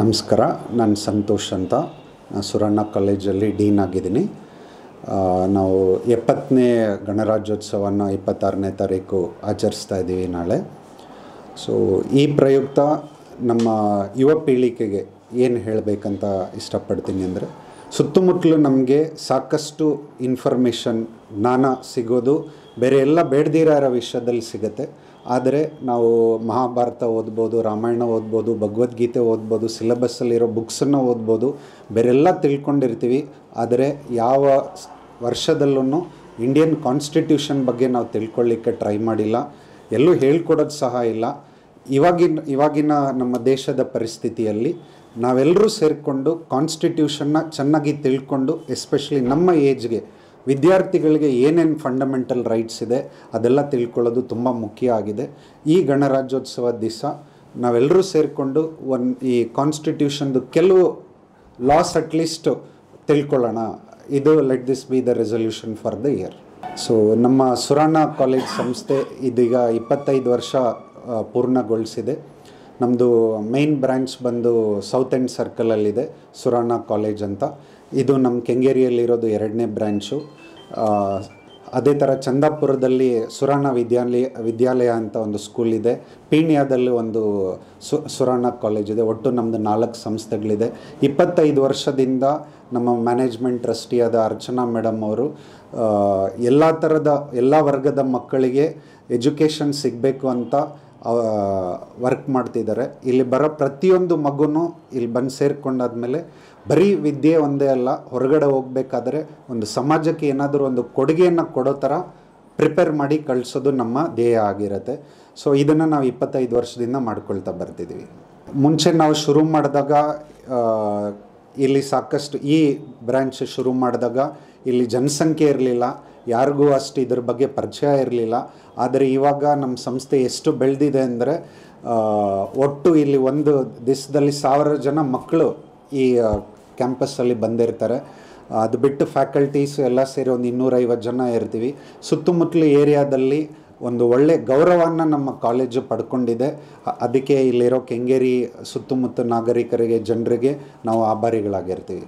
ನಮಸ್ಕಾರ ನಾನು ಸಂತೋಷ್ ಅಂತ ಸುರಣ್ಣ ಕಾಲೇಜಲ್ಲಿ ಡೀನ್ ಆಗಿದ್ದೀನಿ ನಾವು ಎಪ್ಪತ್ತನೇ ಗಣರಾಜ್ಯೋತ್ಸವನ ಇಪ್ಪತ್ತಾರನೇ ತಾರೀಕು ಆಚರಿಸ್ತಾ ಇದ್ದೀವಿ ನಾಳೆ ಸೊ ಈ ಪ್ರಯುಕ್ತ ನಮ್ಮ ಯುವ ಪೀಳಿಗೆಗೆ ಏನು ಹೇಳಬೇಕಂತ ಇಷ್ಟಪಡ್ತೀನಿ ಅಂದರೆ ಸುತ್ತಮುತ್ತಲು ನಮಗೆ ಸಾಕಷ್ಟು ಇನ್ಫಾರ್ಮೇಷನ್ ಜ್ಞಾನ ಸಿಗೋದು ಬೇರೆ ಎಲ್ಲ ಬೇಡದಿರೋ ವಿಷಯದಲ್ಲಿ ಸಿಗುತ್ತೆ ಆದರೆ ನಾವು ಮಹಾಭಾರತ ಓದ್ಬೋದು ರಾಮಾಯಣ ಓದ್ಬೋದು ಭಗವದ್ಗೀತೆ ಓದ್ಬೋದು ಸಿಲೆಬಸ್ಸಲ್ಲಿರೋ ಬುಕ್ಸನ್ನು ಓದ್ಬೋದು ಬೇರೆಲ್ಲ ತಿಳ್ಕೊಂಡಿರ್ತೀವಿ ಆದರೆ ಯಾವ ವರ್ಷದಲ್ಲೂ ಇಂಡಿಯನ್ ಕಾನ್ಸ್ಟಿಟ್ಯೂಷನ್ ಬಗ್ಗೆ ನಾವು ತಿಳ್ಕೊಳ್ಳಿಕ್ಕೆ ಟ್ರೈ ಮಾಡಿಲ್ಲ ಎಲ್ಲೂ ಹೇಳ್ಕೊಡೋದು ಸಹ ಇಲ್ಲ ಇವಾಗಿನ ಇವಾಗಿನ ನಮ್ಮ ದೇಶದ ಪರಿಸ್ಥಿತಿಯಲ್ಲಿ ನಾವೆಲ್ಲರೂ ಸೇರಿಕೊಂಡು ಕಾನ್ಸ್ಟಿಟ್ಯೂಷನ್ನ ಚೆನ್ನಾಗಿ ತಿಳ್ಕೊಂಡು ಎಸ್ಪೆಷಲಿ ನಮ್ಮ ಏಜ್ಗೆ ವಿದ್ಯಾರ್ಥಿಗಳಿಗೆ ಏನೇನು ಫಂಡಮೆಂಟಲ್ ರೈಟ್ಸ್ ಇದೆ ಅದೆಲ್ಲ ತಿಳ್ಕೊಳ್ಳೋದು ತುಂಬ ಮುಖ್ಯ ಆಗಿದೆ ಈ ಗಣರಾಜ್ಯೋತ್ಸವ ದಿವಸ ನಾವೆಲ್ಲರೂ ಸೇರಿಕೊಂಡು ಒನ್ ಈ ಕಾನ್ಸ್ಟಿಟ್ಯೂಷನ್ದು ಕೆಲವು ಲಾಸ್ ಅಟ್ಲೀಸ್ಟ್ ತಿಳ್ಕೊಳ್ಳೋಣ ಇದು let this be the resolution for the year so ನಮ್ಮ ಸುರಾಣ ಕಾಲೇಜ್ ಸಂಸ್ಥೆ ಇದೀಗ ಇಪ್ಪತ್ತೈದು ವರ್ಷ ಪೂರ್ಣಗೊಳಿಸಿದೆ ನಮ್ಮದು ಮೈನ್ ಬ್ರ್ಯಾಂಚ್ ಬಂದು ಸೌತ್ ಎಂಡ್ ಸರ್ಕಲಲ್ಲಿದೆ ಸುರಾಣ ಕಾಲೇಜ್ ಅಂತ ಇದು ನಮ್ಮ ಕೆಂಗೇರಿಯಲ್ಲಿರೋದು ಎರಡನೇ ಬ್ರ್ಯಾಂಚು ಅದೇ ಥರ ಚಂದಾಪುರದಲ್ಲಿ ಸುರಾಣ ವಿದ್ಯಾಲಯ ವಿದ್ಯಾಲಯ ಅಂತ ಒಂದು ಸ್ಕೂಲ್ ಇದೆ ಪೀಣ್ಯಾದಲ್ಲಿ ಒಂದು ಸು ಸುರಾಣ ಕಾಲೇಜ್ ಇದೆ ಒಟ್ಟು ನಮ್ಮದು ನಾಲ್ಕು ಸಂಸ್ಥೆಗಳಿದೆ ಇಪ್ಪತ್ತೈದು ವರ್ಷದಿಂದ ನಮ್ಮ ಮ್ಯಾನೇಜ್ಮೆಂಟ್ ಟ್ರಸ್ಟಿಯಾದ ಅರ್ಚನಾ ಮೇಡಮ್ ಅವರು ಎಲ್ಲ ಥರದ ಎಲ್ಲ ವರ್ಗದ ಮಕ್ಕಳಿಗೆ ಎಜುಕೇಷನ್ ಸಿಗಬೇಕು ಅಂತ ವರ್ಕ್ ಮಾಡ್ತಿದ್ದಾರೆ ಇಲ್ಲಿ ಬರೋ ಪ್ರತಿಯೊಂದು ಮಗುನೂ ಇಲ್ಲಿ ಬಂದು ಸೇರಿಕೊಂಡಾದ್ಮೇಲೆ ಬರೀ ವಿದ್ಯೆ ಒಂದೇ ಅಲ್ಲ ಹೊರಗಡೆ ಹೋಗಬೇಕಾದ್ರೆ ಒಂದು ಸಮಾಜಕ್ಕೆ ಏನಾದರೂ ಒಂದು ಕೊಡುಗೆಯನ್ನು ಕೊಡೋ ಥರ ಪ್ರಿಪೇರ್ ಮಾಡಿ ಕಳಿಸೋದು ನಮ್ಮ ಧ್ಯೇಯ ಆಗಿರುತ್ತೆ ಸೊ ಇದನ್ನು ನಾವು ಇಪ್ಪತ್ತೈದು ವರ್ಷದಿಂದ ಮಾಡ್ಕೊಳ್ತಾ ಬರ್ತಿದ್ದೀವಿ ಮುಂಚೆ ನಾವು ಶುರು ಮಾಡಿದಾಗ ಇಲ್ಲಿ ಸಾಕಷ್ಟು ಈ ಬ್ರ್ಯಾಂಚ್ ಶುರು ಮಾಡಿದಾಗ ಇಲ್ಲಿ ಜನಸಂಖ್ಯೆ ಇರಲಿಲ್ಲ ಯಾರಿಗೂ ಅಷ್ಟು ಇದ್ರ ಬಗ್ಗೆ ಪರಿಚಯ ಇರಲಿಲ್ಲ ಆದರೆ ಇವಾಗ ನಮ್ಮ ಸಂಸ್ಥೆ ಎಷ್ಟು ಬೆಳೆದಿದೆ ಅಂದರೆ ಒಟ್ಟು ಇಲ್ಲಿ ಒಂದು ದಿವಸದಲ್ಲಿ ಸಾವಿರ ಜನ ಮಕ್ಕಳು ಈ ಕ್ಯಾಂಪಸ್ಸಲ್ಲಿ ಬಂದಿರ್ತಾರೆ ಅದು ಬಿಟ್ಟು ಫ್ಯಾಕಲ್ಟೀಸು ಎಲ್ಲ ಸೇರಿ ಒಂದು ಇನ್ನೂರೈವತ್ತು ಜನ ಇರ್ತೀವಿ ಸುತ್ತಮುತ್ತಲು ಏರಿಯಾದಲ್ಲಿ ಒಂದು ಒಳ್ಳೆ ಗೌರವವನ್ನು ನಮ್ಮ ಕಾಲೇಜು ಪಡ್ಕೊಂಡಿದೆ ಅದಕ್ಕೆ ಇಲ್ಲಿರೋ ಕೆಂಗೇರಿ ಸುತ್ತಮುತ್ತ ನಾಗರಿಕರಿಗೆ ಜನರಿಗೆ ನಾವು ಆಭಾರಿಗಳಾಗಿರ್ತೀವಿ